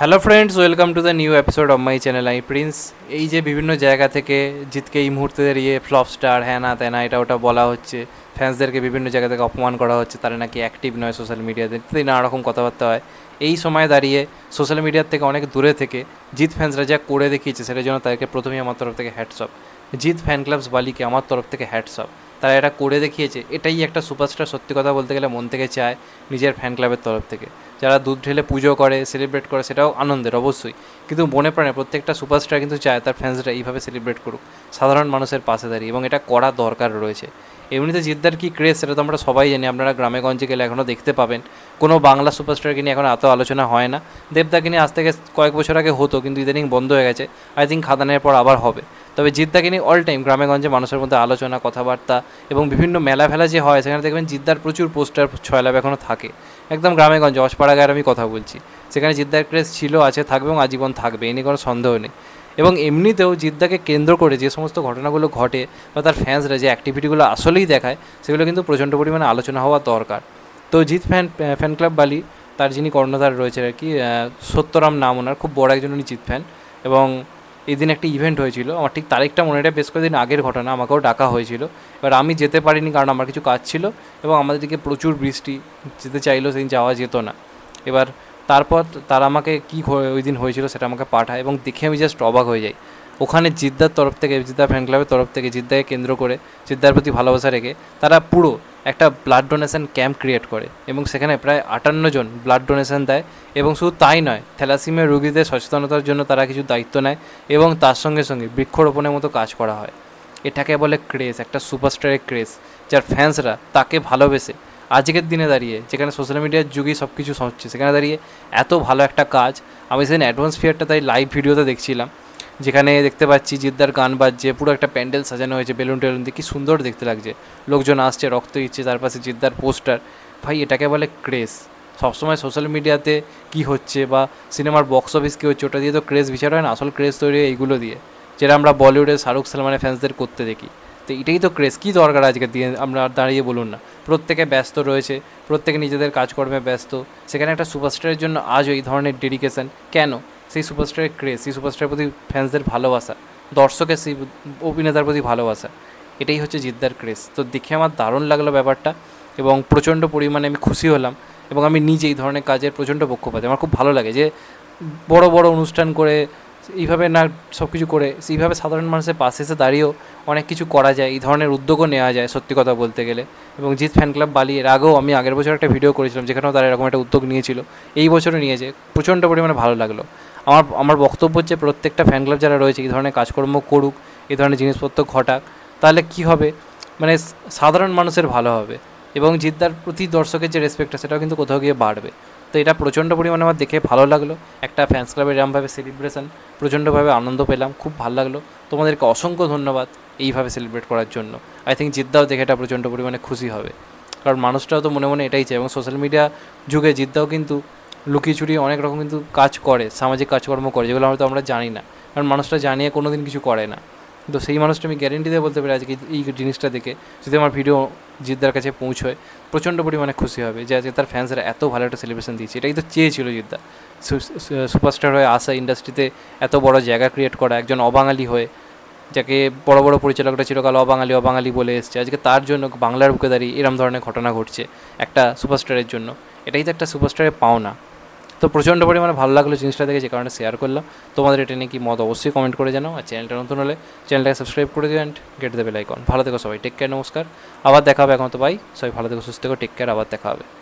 hello friends welcome to the new episode of my channel I Prince এই যে বিভিন্ন জায়গা থেকে জিতকে এই মুহূর্তে দাঁড়িয়ে ফ্লপ স্টার হ্যানা ত্যানা এটা ওটা বলা হচ্ছে ফ্যান্সদেরকে বিভিন্ন জায়গা থেকে অপমান করা হচ্ছে তারা নাকি অ্যাক্টিভ নয় সোশ্যাল মিডিয়াতে ইত্যাদি নানা রকম কথাবার্তা হয় এই সময় দাঁড়িয়ে সোশ্যাল মিডিয়ার থেকে অনেক দূরে থেকে জিত ফ্যান্সরা যা করে দেখিয়েছে সেটার জন্য তাদেরকে প্রথমেই আমার তরফ থেকে হ্যাটসঅপ জিত ফ্যান ক্লাবস বালিকে আমার তরফ থেকে হ্যাটস অফ তারা এটা করে দেখিয়েছে এটাই একটা সুপারস্টার সত্যি কথা বলতে গেলে মন থেকে চায় নিজের ফ্যান ক্লাবের তরফ থেকে যারা দুধ ঢেলে পুজো করে সেলিব্রেট করে সেটাও আনন্দের অবশ্যই কিন্তু মনে প্রাণে প্রত্যেকটা সুপারস্টার কিন্তু চায় তার ফ্যান্সরা এইভাবে সেলিব্রেট করুক সাধারণ মানুষের পাশে দাঁড়িয়ে এবং এটা করা দরকার রয়েছে এমনিতে জিদ্দার কী ক্রেজ সেটা তো আমরা সবাই জানি আপনারা গ্রামে গঞ্জে গেলে এখনও দেখতে পাবেন কোনো বাংলা সুপারস্টারকে নিয়ে এখন এত আলোচনা হয় না দেবদাকে নিয়ে আজ থেকে কয়েক বছর আগে হতো কিন্তু ইদানিং বন্ধ হয়ে গেছে আই থিঙ্ক খাদানের পর আবার হবে তবে জিদ্দাকে নিয়ে অল টাইম গ্রামেগঞ্জে মানুষের মধ্যে আলোচনা কথাবার্তা এবং বিভিন্ন মেলা ফেলা যে হয় সেখানে দেখবেন জিদ্দার প্রচুর পোস্টার ছয়লাভ এখনও থাকে একদম গ্রামেগঞ্জে অসপাড়া গায়ের আমি কথা বলছি সেখানে জিদ্দার ক্রেজ ছিল আছে থাকবে এবং আজীবন থাকবে এ নিয়ে কোনো সন্দেহ নেই এবং এমনিতেও জিদ্দাকে কেন্দ্র করে যে সমস্ত ঘটনাগুলো ঘটে বা তার ফ্যান্সরা যে অ্যাক্টিভিটিগুলো আসলেই দেখায় সেগুলো কিন্তু প্রচণ্ড পরিমাণে আলোচনা হওয়া দরকার তো জিৎ ফ্যান ফ্যান ক্লাব বালি তার যিনি কর্ণধার রয়েছে আর কি সত্যরাম নাম ওনার খুব বড় একজন উনি জিৎ ফ্যান এবং এদিন একটা ইভেন্ট হয়েছিল আমার ঠিক তারিখটা মনে এটা বেশ কয়েকদিন আগের ঘটনা আমাকেও ডাকা হয়েছিল এবার আমি যেতে পারিনি কারণ আমার কিছু কাজ ছিল এবং আমাদের দিকে প্রচুর বৃষ্টি যেতে চাইলো সেদিন যাওয়া যেত না এবার তারপর তারা আমাকে কী ওই দিন হয়েছিল সেটা আমাকে পাঠায় এবং দেখে আমি জাস্ট অবাক হয়ে যাই ওখানে জিদ্দার তরফ থেকে জিদ্দা ফ্যান ক্লাবের তরফ থেকে জিদ্দাকে কেন্দ্র করে জিদ্দার প্রতি ভালোবাসা রেখে তারা পুরো একটা ব্লাড ডোনেশন ক্যাম্প ক্রিয়েট করে এবং সেখানে প্রায় আটান্ন জন ব্লাড ডোনেশন দেয় এবং শুধু তাই নয় থ্যালাসিমিয়া রোগীদের সচেতনতার জন্য তারা কিছু দায়িত্ব নেয় এবং তার সঙ্গে সঙ্গে বৃক্ষরোপণের মতো কাজ করা হয় এটাকে বলে ক্রেজ একটা সুপারস্টারের ক্রেজ যার ফ্যান্সরা তাকে ভালোবেসে আজকের দিনে দাঁড়িয়ে যেখানে সোশ্যাল মিডিয়ার যুগেই সব কিছু হচ্ছে সেখানে দাঁড়িয়ে এত ভালো একটা কাজ আমি সেদিন অ্যাডভান্স ফিয়ারটা তাই লাইভ ভিডিওতে দেখছিলাম যেখানে দেখতে পাচ্ছি জিদ্দার গান বাজছে পুরো একটা প্যান্ডেল সাজানো হয়েছে বেলুন টেলুন দিয়ে কি সুন্দর দেখতে লাগছে লোকজন আসছে রক্ত দিচ্ছে তার পাশে জিদ্দার পোস্টার ভাই এটাকে বলে ক্রেজ সবসময় সোশ্যাল মিডিয়াতে কি হচ্ছে বা সিনেমার বক্স অফিস কী হচ্ছে ওটা দিয়ে তো ক্রেজ বিচার হয় না আসল ক্রেজ তৈরি হয় এইগুলো দিয়ে যেটা আমরা বলিউডের শাহরুখ সালমানের ফ্যান্সদের করতে দেখি তো এটাই তো ক্রেজ কী দরকার আজকে দিয়ে আমরা দাঁড়িয়ে বলুন না প্রত্যেকে ব্যস্ত রয়েছে প্রত্যেকে নিজেদের কাজকর্মে ব্যস্ত সেখানে একটা সুপারস্টারের জন্য আজ এই ধরনের ডেডিকেশন কেন সেই সুপারস্টারের ক্রেজ সেই সুপারস্টারের প্রতি ফ্যান্সদের ভালোবাসা দর্শকের সেই অভিনেতার প্রতি ভালোবাসা এটাই হচ্ছে জিদ্দার ক্রেজ তো দেখে আমার দারুণ লাগলো ব্যাপারটা এবং প্রচণ্ড পরিমাণে আমি খুশি হলাম এবং আমি নিজে এই ধরনের কাজের প্রচণ্ড পক্ষপাতি আমার খুব ভালো লাগে যে বড় বড় অনুষ্ঠান করে এইভাবে না সব কিছু করে সেইভাবে সাধারণ মানুষের পাশে এসে দাঁড়িয়েও অনেক কিছু করা যায় এই ধরনের উদ্যোগও নেওয়া যায় সত্যি কথা বলতে গেলে এবং জিৎ ফ্যান ক্লাব বালি এর আগেও আমি আগের বছর একটা ভিডিও করেছিলাম যেখানেও তারা এরকম একটা উদ্যোগ নিয়েছিল এই বছরও নিয়েছে প্রচণ্ড পরিমাণে ভালো লাগলো আমার আমার বক্তব্য যে প্রত্যেকটা ফ্যান ক্লাব যারা রয়েছে এই ধরনের কাজকর্ম করুক এই ধরনের জিনিসপত্র ঘটাক তাহলে কি হবে মানে সাধারণ মানুষের ভালো হবে এবং জিদ্দার প্রতি দর্শকের যে রেসপেক্টটা সেটাও কিন্তু কোথাও গিয়ে বাড়বে তো এটা প্রচণ্ড পরিমাণে আমার দেখে ভালো লাগলো একটা ফ্যান্স ক্লাবের এরমভাবে সেলিব্রেশন প্রচণ্ডভাবে আনন্দ পেলাম খুব ভালো লাগলো তোমাদেরকে অসংখ্য ধন্যবাদ এইভাবে সেলিব্রেট করার জন্য আই থিঙ্ক জিদ্দাও দেখে এটা প্রচণ্ড পরিমাণে খুশি হবে কারণ মানুষটাও তো মনে মনে এটাই চায় এবং সোশ্যাল মিডিয়া যুগে জিদ্দাও কিন্তু লুকিয়ে অনেক রকম কিন্তু কাজ করে সামাজিক কাজকর্ম করে যেগুলো হয়তো আমরা জানি না কারণ মানুষটা জানিয়ে কোনো দিন কিছু করে না তো সেই মানুষটা আমি গ্যারেন্টি দিয়ে বলতে পারি আজকে এই জিনিসটা দেখে যদি আমার ভিডিও জিদ্দার কাছে পৌঁছয় প্রচণ্ড পরিমাণে খুশি হবে যে আজকে তার ফ্যান্সরা এত ভালো একটা সেলিব্রেশন দিয়েছে এটাই তো চেয়েছিল জিদ্দা সুপারস্টার হয়ে আসা ইন্ডাস্ট্রিতে এত বড় জায়গা ক্রিয়েট করা একজন অবাঙালি হয়ে যাকে বড় বড় পরিচালকরা চিরকাল অবাঙালি অবাঙালি বলে এসছে আজকে তার জন্য বাংলার বুকে দাঁড়িয়ে এরম ধরনের ঘটনা ঘটছে একটা সুপারস্টারের জন্য এটাই তো একটা সুপারস্টারের পাওনা তো প্রচণ্ড পরিমাণে ভালো লাগলো জিনিসটা দেখে যে কারণে শেয়ার করলাম তোমাদের এটা নিয়ে কি মত অবশ্যই কমেন্ট করে জানাও আর চ্যানেলটা নতুন হলে চ্যানেলটাকে সাবস্ক্রাইব করে দিও অ্যান্ড গেট দেবে লাইকন ভালো থেকো সবাই টেক কেয়ার নমস্কার আবার দেখা হবে এখন তো ভাই সবাই ভালো থেকো সুস্থ থেকো টেক কেয়ার আবার দেখা হবে